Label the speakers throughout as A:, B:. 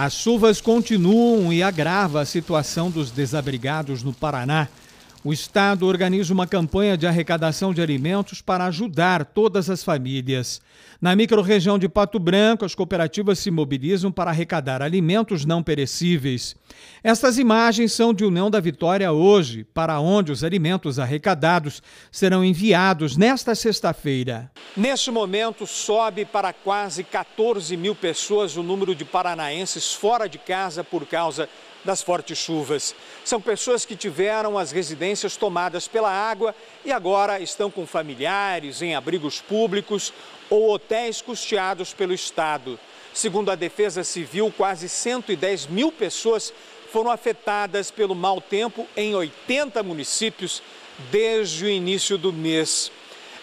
A: As chuvas continuam e agrava a situação dos desabrigados no Paraná. O Estado organiza uma campanha de arrecadação de alimentos para ajudar todas as famílias. Na microrregião de Pato Branco, as cooperativas se mobilizam para arrecadar alimentos não perecíveis. Estas imagens são de União da Vitória hoje, para onde os alimentos arrecadados serão enviados nesta sexta-feira. Neste momento, sobe para quase 14 mil pessoas o número de paranaenses fora de casa por causa das fortes chuvas. São pessoas que tiveram as residências tomadas pela água e agora estão com familiares em abrigos públicos ou hotéis custeados pelo Estado. Segundo a Defesa Civil, quase 110 mil pessoas foram afetadas pelo mau tempo em 80 municípios desde o início do mês.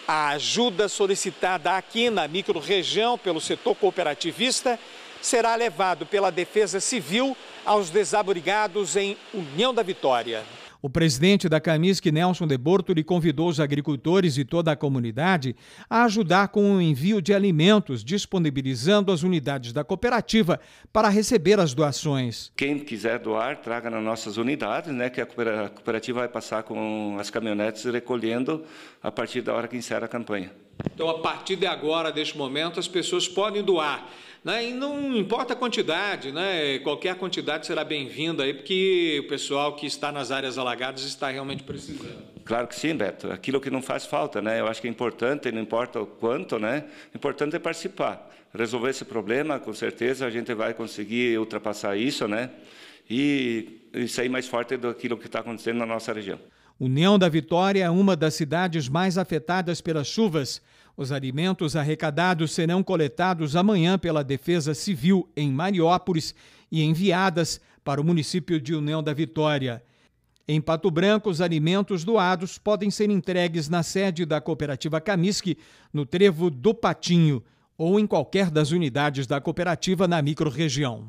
A: A ajuda solicitada aqui na microrregião pelo setor cooperativista será levado pela Defesa Civil aos desabrigados em União da Vitória. O presidente da Camisc, Nelson de Bortoli, convidou os agricultores e toda a comunidade a ajudar com o envio de alimentos, disponibilizando as unidades da cooperativa para receber as doações.
B: Quem quiser doar, traga nas nossas unidades, né, que a cooperativa vai passar com as caminhonetes recolhendo a partir da hora que encerra a campanha.
A: Então, a partir de agora, deste momento, as pessoas podem doar. Né? E não importa a quantidade, né? qualquer quantidade será bem-vinda, porque o pessoal que está nas áreas alagadas está realmente precisando.
B: Claro que sim, Beto. Aquilo que não faz falta, né? Eu acho que é importante, não importa o quanto, né? O importante é participar. Resolver esse problema, com certeza a gente vai conseguir ultrapassar isso, né? e sair mais forte do que está acontecendo na nossa região.
A: União da Vitória é uma das cidades mais afetadas pelas chuvas. Os alimentos arrecadados serão coletados amanhã pela Defesa Civil em Mariópolis e enviadas para o município de União da Vitória. Em Pato Branco, os alimentos doados podem ser entregues na sede da cooperativa Camisque, no Trevo do Patinho, ou em qualquer das unidades da cooperativa na microrregião.